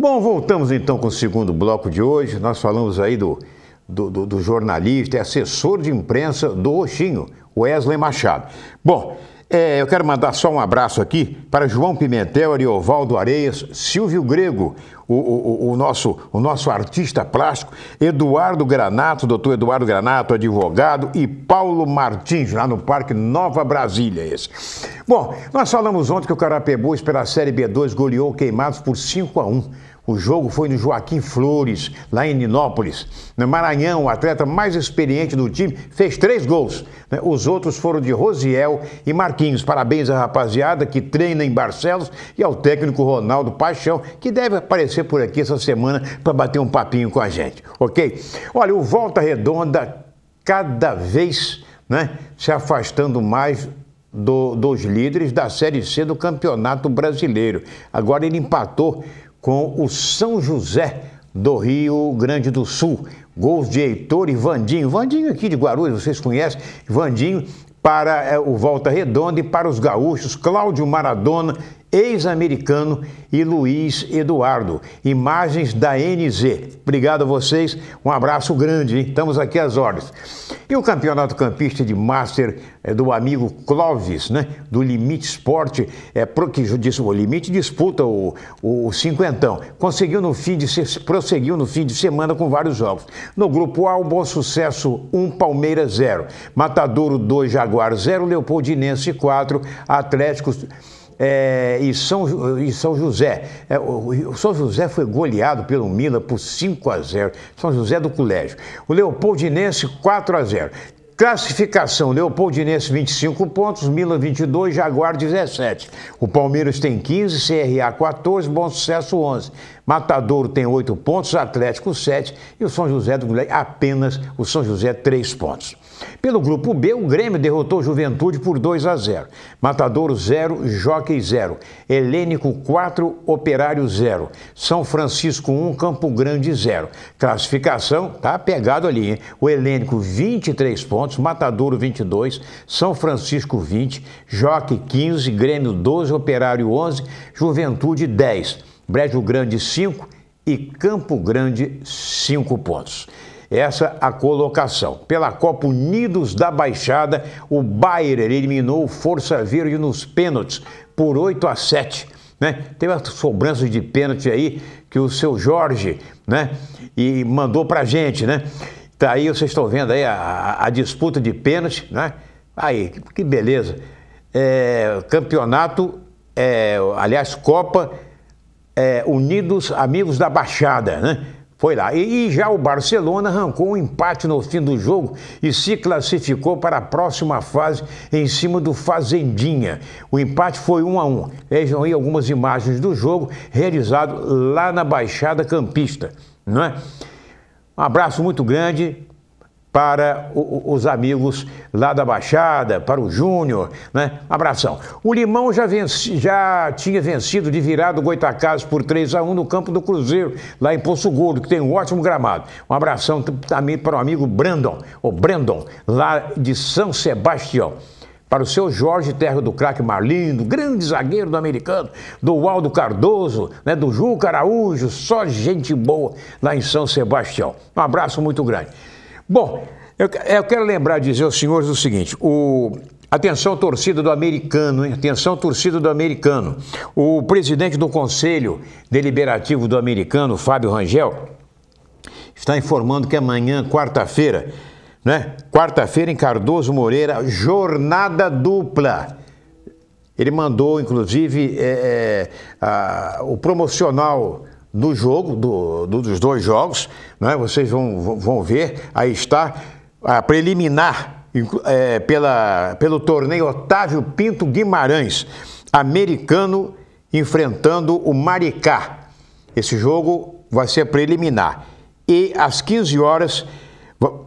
Bom, voltamos então com o segundo bloco de hoje. Nós falamos aí do, do, do, do jornalista e assessor de imprensa do Roxinho, Wesley Machado. Bom, é, eu quero mandar só um abraço aqui para João Pimentel, Ariovaldo Areias, Silvio Grego, o, o, o, nosso, o nosso artista plástico, Eduardo Granato, doutor Eduardo Granato, advogado, e Paulo Martins, lá no Parque Nova Brasília. Esse. Bom, nós falamos ontem que o Carapebus, pela Série B2, goleou queimados por 5 a 1 o jogo foi no Joaquim Flores, lá em Ninópolis. No Maranhão, o atleta mais experiente do time fez três gols. Né? Os outros foram de Rosiel e Marquinhos. Parabéns à rapaziada que treina em Barcelos e ao técnico Ronaldo Paixão, que deve aparecer por aqui essa semana para bater um papinho com a gente, ok? Olha, o Volta Redonda cada vez né, se afastando mais do, dos líderes da Série C do Campeonato Brasileiro. Agora ele empatou com o São José do Rio Grande do Sul. Gols de Heitor e Vandinho. Vandinho aqui de Guarulhos, vocês conhecem. Vandinho para eh, o Volta Redonda e para os gaúchos, Cláudio Maradona ex-americano e Luiz Eduardo. Imagens da NZ. Obrigado a vocês, um abraço grande, hein? estamos aqui às ordens. E o campeonato campista de Master é do amigo Clóvis, né? do Limite Esporte, é, que o Limite disputa o, o, o cinquentão. Conseguiu no fim de se, prosseguiu no fim de semana com vários jogos. No grupo A, o Bom Sucesso 1, um, Palmeiras 0, Matadouro 2, Jaguar 0, Leopoldinense 4, Atlético é, e, São, e São José. É, o, o, São José foi goleado pelo Milan por 5 a 0. São José do Colégio. O Leopoldinense 4 a 0. Classificação: Leopoldinense 25 pontos, Milan 22, Jaguar 17. O Palmeiras tem 15, CRA 14, Bom Sucesso 11. Matadouro tem 8 pontos, Atlético 7 e o São José do Goiás apenas o São José 3 pontos. Pelo grupo B, o Grêmio derrotou Juventude por 2 a 0. Matadouro 0, Jockey 0. Helênico 4, Operário 0. São Francisco 1, Campo Grande 0. Classificação tá pegado ali, hein? O Helênico 23 pontos pontos, Matadouro 22, São Francisco 20, Joque 15, Grêmio 12, Operário 11, Juventude 10, Brejo Grande 5 e Campo Grande 5 pontos essa a colocação. Pela Copa Unidos da Baixada, o Bayern eliminou o Força Verde nos pênaltis por 8 a 7. Né? Teve as sobranças de pênalti aí que o seu Jorge né? e mandou pra gente, né? Tá aí, vocês estão vendo aí a, a disputa de pênalti, né? Aí, que beleza. É, campeonato, é, aliás, Copa é, Unidos Amigos da Baixada, né? Foi lá. E, e já o Barcelona arrancou um empate no fim do jogo e se classificou para a próxima fase em cima do Fazendinha. O empate foi um a um. Vejam aí algumas imagens do jogo realizado lá na Baixada Campista, não é? Um abraço muito grande para os amigos lá da Baixada, para o Júnior, né? Abração. O Limão já, venci, já tinha vencido de virado o Goitacazes por 3 a 1 no campo do Cruzeiro, lá em Poço Gordo, que tem um ótimo gramado. Um abração também para o amigo Brandon, o Brandon, lá de São Sebastião para o seu Jorge Terra do craque Marlindo, grande zagueiro do americano, do Aldo Cardoso, né, do Juca Araújo, só gente boa lá em São Sebastião. Um abraço muito grande. Bom, eu, eu quero lembrar, dizer aos senhores o seguinte, o... Atenção, torcida do americano, hein? Atenção, torcida do americano. O presidente do Conselho Deliberativo do Americano, Fábio Rangel, está informando que amanhã, quarta-feira, né? Quarta-feira em Cardoso Moreira, jornada dupla. Ele mandou, inclusive, é, é, a, o promocional do jogo, do, do, dos dois jogos, né? Vocês vão, vão ver, aí está a preliminar é, pela, pelo torneio Otávio Pinto Guimarães, americano enfrentando o Maricá. Esse jogo vai ser preliminar. E às 15 horas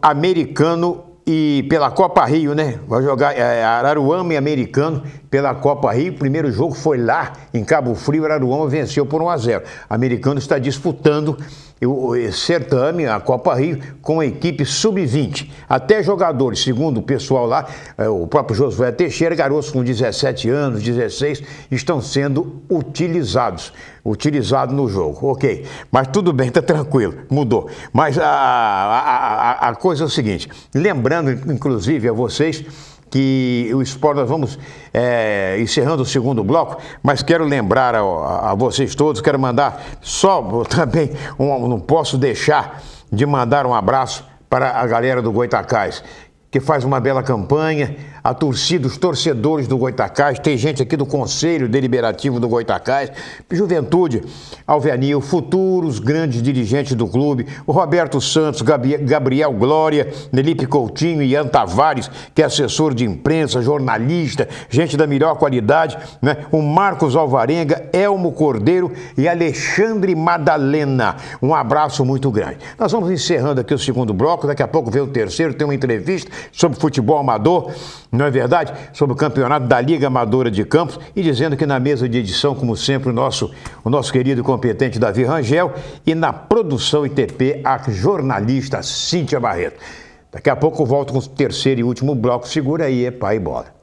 americano e pela Copa Rio, né? Vai jogar é, Araruama e Americano pela Copa Rio. O primeiro jogo foi lá em Cabo Frio. Araruama venceu por 1 a 0. americano está disputando o certame, a Copa Rio, com a equipe sub-20. Até jogadores, segundo o pessoal lá, é, o próprio Josué Teixeira, garotos com 17 anos, 16, estão sendo utilizados utilizado no jogo. Ok, mas tudo bem, tá tranquilo, mudou. Mas a, a, a, coisa é o seguinte: lembrando, inclusive, a vocês que o esporte, nós vamos é, encerrando o segundo bloco, mas quero lembrar a, a vocês todos, quero mandar só também, um, não posso deixar de mandar um abraço para a galera do Goitacás, que faz uma bela campanha, a torcida, os torcedores do Goitacás, tem gente aqui do Conselho Deliberativo do Goitacás, Juventude, Alvenil, futuros grandes dirigentes do clube, o Roberto Santos, Gabriel Glória, Nelipe Coutinho e Ian Tavares, que é assessor de imprensa, jornalista, gente da melhor qualidade, né? o Marcos Alvarenga, Elmo Cordeiro e Alexandre Madalena. Um abraço muito grande. Nós vamos encerrando aqui o segundo bloco, daqui a pouco vem o terceiro, tem uma entrevista sobre futebol amador não é verdade? Sobre o campeonato da Liga Amadora de Campos e dizendo que na mesa de edição, como sempre, o nosso, o nosso querido e competente Davi Rangel e na produção ITP, a jornalista Cíntia Barreto. Daqui a pouco eu volto com o terceiro e último bloco. Segura aí, é pai e bola.